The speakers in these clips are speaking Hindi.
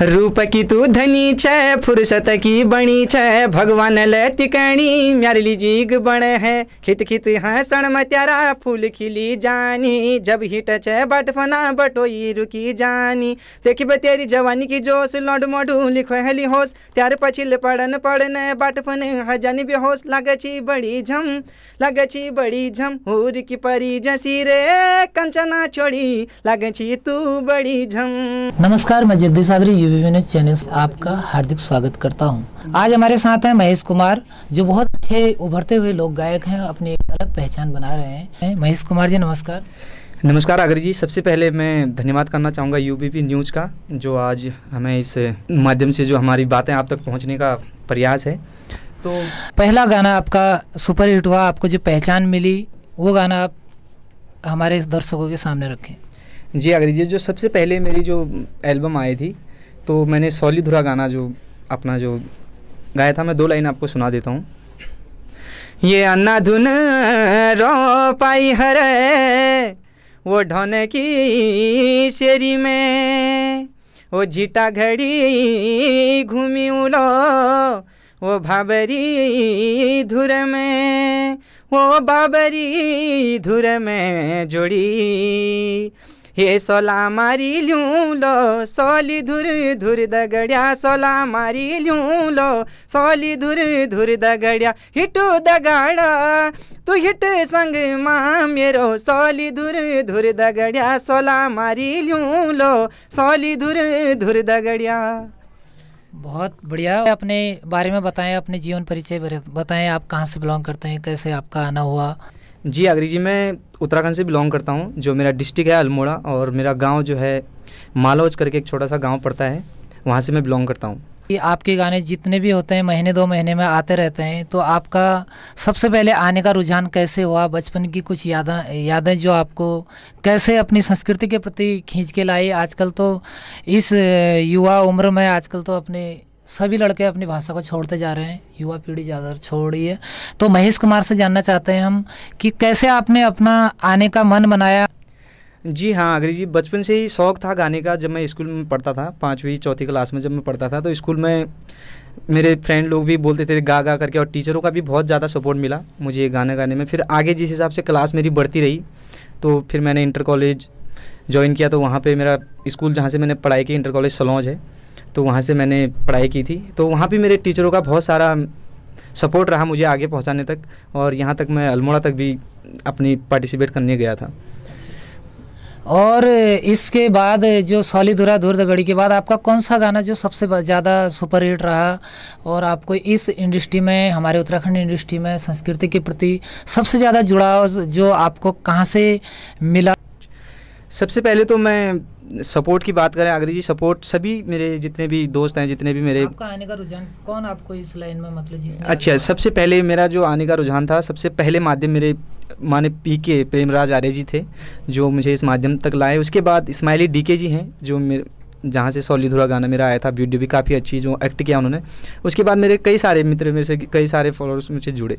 रूप की तू धनी छे फुर्सत की बणी छ भगवान ले तिकणी म्यारली जीग बण है खित खित हसण में त्यारा फूल खिली जानी जब हिट छे बटफना बटोई रुकी जानी देखिबे तेरी जवानी की जोश लोड मोडू लिखो हली होश त्यार पछिल पड़न पड़ने बटफन हजानी बेहोश लागे छी बड़ी झम लागे छी बड़ी झम हूर की परी जसी रे कंचना छोड़ी लागे छी तू बड़ी झम नमस्कार मैं जगदीश आगरी यूवी न्यूज चैनल आपका हार्दिक स्वागत करता हूं। आज हमारे साथ हैं महेश कुमार जो बहुत अच्छे उभरते हुए लोक गायक हैं अपनी एक अलग पहचान बना रहे हैं महेश कुमार जी नमस्कार नमस्कार आगर जी सबसे पहले मैं धन्यवाद करना चाहूँगा यू न्यूज का जो आज हमें इस माध्यम से जो हमारी बातें आप तक पहुँचने का प्रयास है तो पहला गाना आपका सुपर हिट हुआ आपको जो पहचान मिली वो गाना आप हमारे इस दर्शकों के सामने रखें जी अगर जी जो सबसे पहले मेरी जो एल्बम आई थी तो मैंने सौली धुरा गाना जो अपना जो गाया था मैं दो लाइन आपको सुना देता हूँ ये अन्ना धुन रो पाई हरे वो ढोने की शेरी में वो जीटा घड़ी घूमी उलो वो भाबरी धुर में वो बाबरी धुर में जोड़ी हे सोला मारी लिऊँ लो सोली धुर धुर दगड़िया सोला मारी लिऊँ लो सोली धुर धुर दगड़िया हिटो दगाड़ा तू हिट संग मा मेरो सोली धुर धुर दगड़िया सोला मारी लिऊँ लो सोली धुर धुर दगड़िया बहुत बढ़िया अपने बारे में बताएं अपने जीवन परिचय बताएं आप कहाँ से बिलोंग करते हैं कैसे आपका आना हुआ जी आगरी जी मैं उत्तराखंड से बिलोंग करता हूँ जो मेरा डिस्ट्रिक्ट है अल्मोड़ा और मेरा गांव जो है मालोज करके एक छोटा सा गांव पड़ता है वहाँ से मैं बिलोंग करता हूँ ये आपके गाने जितने भी होते हैं महीने दो महीने में आते रहते हैं तो आपका सबसे पहले आने का रुझान कैसे हुआ बचपन की कुछ यादा यादें जो आपको कैसे अपनी संस्कृति के प्रति खींच के लाई आजकल तो इस युवा उम्र में आजकल तो अपने सभी लड़के अपनी भाषा को छोड़ते जा रहे हैं युवा पीढ़ी ज़्यादातर छोड़ रही है तो महेश कुमार से जानना चाहते हैं हम कि कैसे आपने अपना आने का मन बनाया जी हाँ अग्री जी बचपन से ही शौक़ था गाने का जब मैं स्कूल में पढ़ता था पाँचवीं चौथी क्लास में जब मैं पढ़ता था तो स्कूल में मेरे फ्रेंड लोग भी बोलते थे गा गा करके और टीचरों का भी बहुत ज़्यादा सपोर्ट मिला मुझे गाना गाने में फिर आगे जिस हिसाब से क्लास मेरी बढ़ती रही तो फिर मैंने इंटर कॉलेज ज्वाइन किया तो वहाँ पर मेरा स्कूल जहाँ से मैंने पढ़ाई की इंटर कॉलेज सलौज है तो वहाँ से मैंने पढ़ाई की थी तो वहाँ भी मेरे टीचरों का बहुत सारा सपोर्ट रहा मुझे आगे पहुँचाने तक और यहाँ तक मैं अल्मोड़ा तक भी अपनी पार्टिसिपेट करने गया था और इसके बाद जो सॉली धुर धुरदगढ़ी के बाद आपका कौन सा गाना जो सबसे ज़्यादा सुपर हिट रहा और आपको इस इंडस्ट्री में हमारे उत्तराखंड इंडस्ट्री में संस्कृति के प्रति सबसे ज़्यादा जुड़ाव जो आपको कहाँ से मिला सबसे पहले तो मैं सपोर्ट की बात करें आगरी जी सपोर्ट सभी मेरे जितने भी दोस्त हैं जितने भी मेरे आपका आने का रुझान कौन आपको इस लाइन में मतलब जिसने अच्छा, अच्छा सबसे पहले मेरा जो आने का रुझान था सबसे पहले माध्यम मेरे माने पी के प्रेमराज आर्य जी थे जो मुझे इस माध्यम तक लाए उसके बाद इस्माइली डी के जी हैं जो मेरे जहाँ से सौली धुरा गाना मेरा आया था वीडियो भी काफ़ी अच्छी जो एक्ट किया उन्होंने उसके बाद मेरे कई सारे मित्र मेरे से कई सारे फॉलोअर्स मुझे जुड़े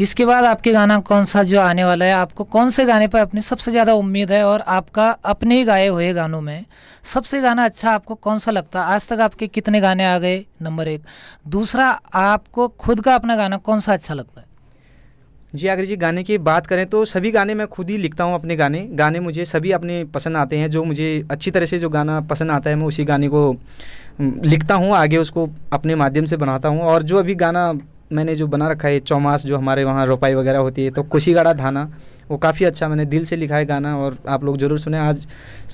इसके बाद आपके गाना कौन सा जो आने वाला है आपको कौन से गाने पर अपनी सबसे ज़्यादा उम्मीद है और आपका अपने ही गाए हुए गानों में सबसे गाना अच्छा आपको कौन सा लगता है आज तक आपके कितने गाने आ गए नंबर एक दूसरा आपको खुद का अपना गाना कौन सा अच्छा लगता है जी अगर जी गाने की बात करें तो सभी गाने मैं खुद ही लिखता हूँ अपने गाने गाने मुझे सभी अपने पसंद आते हैं जो मुझे अच्छी तरह से जो गाना पसंद आता है मैं उसी गाने को लिखता हूँ आगे उसको अपने माध्यम से बनाता हूँ और जो अभी गाना मैंने जो बना रखा है चौमास जो हमारे वहाँ रोपाई वगैरह होती है तो खुशी धाना वो काफ़ी अच्छा मैंने दिल से लिखा है गाना और आप लोग जरूर सुने आज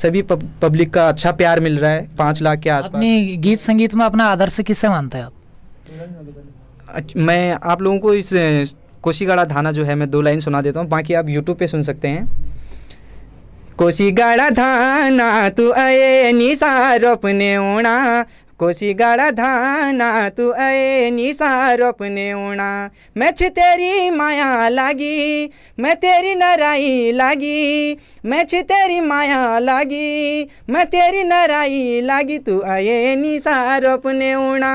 सभी पब, पब्लिक का अच्छा प्यार मिल रहा है पाँच लाख के आसपास अपने गीत संगीत में अपना आदर्श किससे मानते हैं आप मैं आप लोगों को इस कोशीगाड़ा गाड़ा धाना जो है मैं दो लाइन सुना देता हूँ बाकी आप यूट्यूब पे सुन सकते हैं कोसी गाड़ा धाना तू आए निशा रोपने उड़ा कोसी गाड़ा धाना तू आए निशा रोपने उणा मैच तेरी माया लागी मैं तेरी नराई लागी मैच तेरी माया लागी मैं तेरी नराई लागी तू आए निशा रोपने उड़ा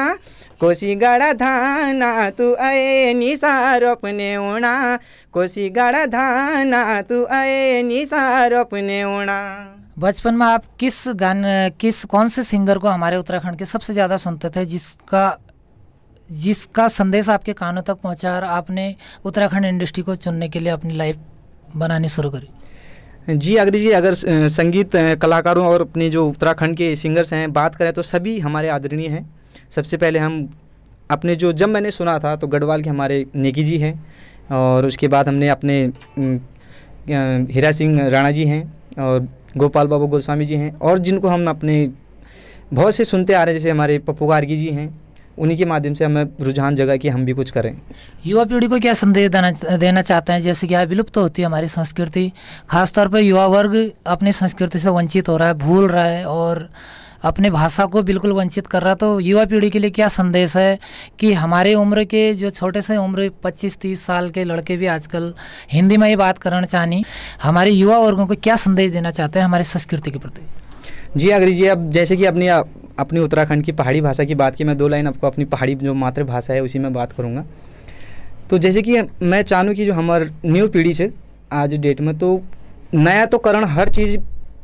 कोसी गाड़ा धाना तू आए निशा रोपने उड़ा कोसी गाड़ा धाना तू आए निशा रोपने उड़ा बचपन में आप किस गान किस कौन से सिंगर को हमारे उत्तराखंड के सबसे ज़्यादा सुनते थे जिसका जिसका संदेश आपके कानों तक पहुंचा और आपने उत्तराखंड इंडस्ट्री को चुनने के लिए अपनी लाइफ बनानी शुरू करी जी अग्री जी अगर संगीत कलाकारों और अपने जो उत्तराखंड के सिंगर्स हैं बात करें तो सभी हमारे आदरणीय हैं सबसे पहले हम अपने जो जब मैंने सुना था तो गढ़वाल के हमारे नेगी जी हैं और उसके बाद हमने अपने हीरा सिंह राणा जी हैं और गोपाल बाबू गोस्वामी जी हैं और जिनको हम अपने बहुत से सुनते आ रहे हैं जैसे हमारे पप्पू गार्गी जी हैं उन्हीं के माध्यम से हमें रुझान जगह कि हम भी कुछ करें युवा पीढ़ी को क्या संदेश देना देना चाहते हैं जैसे कि विलुप्त तो होती है हमारी संस्कृति खासतौर पर युवा वर्ग अपनी संस्कृति से वंचित हो रहा है भूल रहा है और अपने भाषा को बिल्कुल वंचित कर रहा तो युवा पीढ़ी के लिए क्या संदेश है कि हमारे उम्र के जो छोटे से उम्र 25-30 साल के लड़के भी आजकल हिंदी में ही बात करना चाहनी हमारे युवा वर्गों को क्या संदेश देना चाहते हैं हमारी संस्कृति के प्रति जी अग्री जी अब जैसे कि अपनी अपनी उत्तराखंड की पहाड़ी भाषा की बात की मैं दो लाइन आपको अपनी पहाड़ी जो मातृभाषा है उसी में बात करूँगा तो जैसे कि मैं चाहूँ कि जो हमारे न्यू पीढ़ी से आज डेट में तो नया तो करण हर चीज़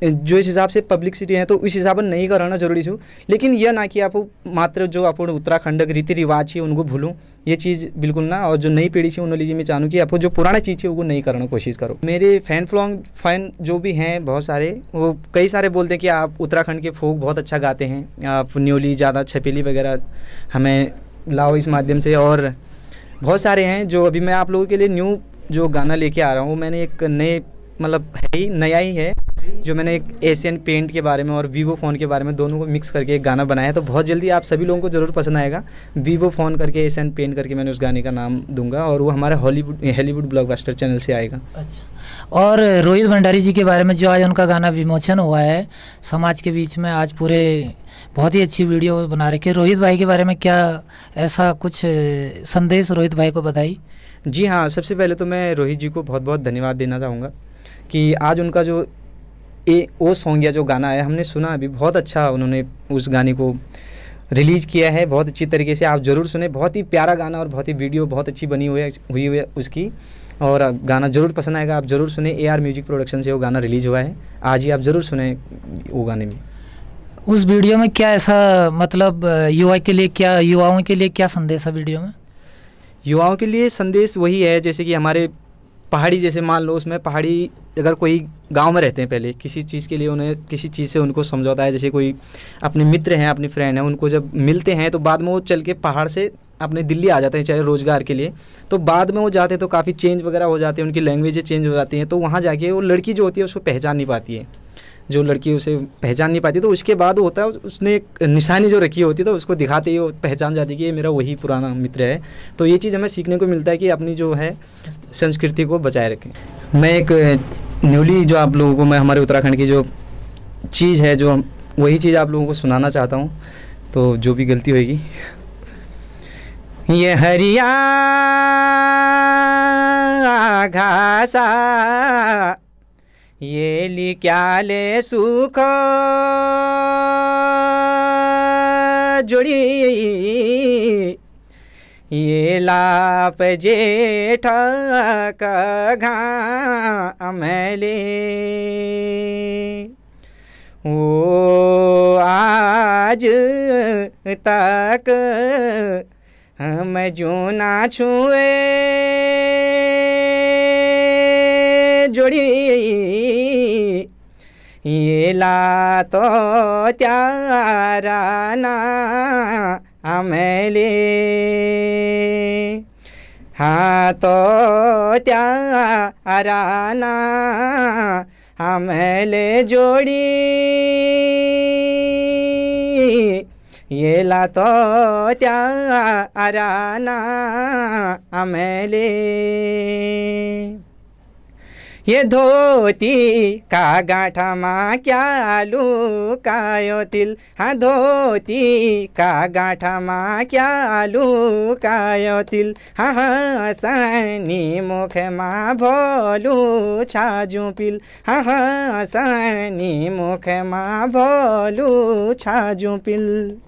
जो इस हिसाब से पब्लिसिटी है तो इस हिसाब से नहीं कराना जरूरी छू लेकिन यह ना कि आप मात्र जो आप उत्तराखंड के रीति रिवाज है उनको भूलूँ ये चीज़ बिल्कुल ना और जो नई पीढ़ी थी उन्होंने लीजिए मैं चाहूँ कि आपको जो पुराना चीज़ है वो नहीं करने की कोशिश करो मेरे फैन फ्लॉन्ग फैन जो भी हैं बहुत सारे वो कई सारे बोलते हैं कि आप उत्तराखंड के फोक बहुत अच्छा गाते हैं आप न्योली ज़्यादा छपेली वगैरह हमें लाओ इस माध्यम से और बहुत सारे हैं जो अभी मैं आप लोगों के लिए न्यू जो गाना लेके आ रहा हूँ मैंने एक नए मतलब है ही नया ही है जो मैंने एक एशियन पेंट के बारे में और वीवो फ़ोन के बारे में दोनों को मिक्स करके एक गाना बनाया तो बहुत जल्दी आप सभी लोगों को ज़रूर पसंद आएगा वीवो फ़ोन करके एशियन पेंट करके मैंने उस गाने का नाम दूंगा और वो हमारे हॉलीवुड हॉलीवुड ब्लॉक चैनल से आएगा अच्छा और रोहित भंडारी जी के बारे में जो आज उनका गाना विमोचन हुआ है समाज के बीच में आज पूरे बहुत ही अच्छी वीडियो बना रखी है रोहित भाई के बारे में क्या ऐसा कुछ संदेश रोहित भाई को बताई जी हाँ सबसे पहले तो मैं रोहित जी को बहुत बहुत धन्यवाद देना चाहूँगा कि आज उनका जो ए ओ सॉन्ग या जो गाना है हमने सुना अभी बहुत अच्छा उन्होंने उस गाने को रिलीज़ किया है बहुत अच्छी तरीके से आप ज़रूर सुने बहुत ही प्यारा गाना और बहुत ही वीडियो बहुत अच्छी बनी हुई है हुई हुई है उसकी और गाना ज़रूर पसंद आएगा आप ज़रूर सुने ए आर म्यूजिक प्रोडक्शन से वो गाना रिलीज़ हुआ है आज ही आप ज़रूर सुने वो गाने में उस वीडियो में क्या ऐसा मतलब युवा के लिए क्या युवाओं के लिए क्या संदेश है वीडियो में युवाओं के लिए संदेश वही है जैसे कि हमारे पहाड़ी जैसे मान लो उसमें पहाड़ी अगर कोई गांव में रहते हैं पहले किसी चीज़ के लिए उन्हें किसी चीज़ से उनको समझौता है जैसे कोई अपने मित्र हैं अपने फ्रेंड हैं उनको जब मिलते हैं तो बाद में वो चल के पहाड़ से अपने दिल्ली आ जाते हैं चाहे रोज़गार के लिए तो बाद में वो जाते हैं तो काफ़ी चेंज वगैरह हो जाते हैं उनकी लैंग्वेजें चेंज हो जाती हैं तो वहाँ जाके वो लड़की जो होती है उसको पहचान नहीं पाती है जो लड़की उसे पहचान नहीं पाती तो उसके बाद होता है उसने एक निशानी जो रखी होती है तो उसको दिखाते ही वो पहचान जाती कि ये मेरा वही पुराना मित्र है तो ये चीज़ हमें सीखने को मिलता है कि अपनी जो है संस्कृति को बचाए रखें मैं एक न्यूली जो आप लोगों को मैं हमारे उत्तराखंड की जो चीज़ है जो वही चीज़ आप लोगों को सुनाना चाहता हूँ तो जो भी गलती होगी ये हरिया घासा ये ले सुख जुड़ी ये लाप जेठ कमले ओ आज तक हम जो ना छुए जुड़ी येला तो त्यारा ना अमेली हा तो त्यारा ना अमेले जोड़ी ये ला तो त्यारा ना अमेली ये धोती का माँ क्या लुकायो तिल हाँ धोती का गाँठामा क्या लुकायो तिल हाँ हसनी हाँ, मुखमा भोलु छाजु पिल हाँ हसनी हाँ, मुखमा भोलु छाजु पिल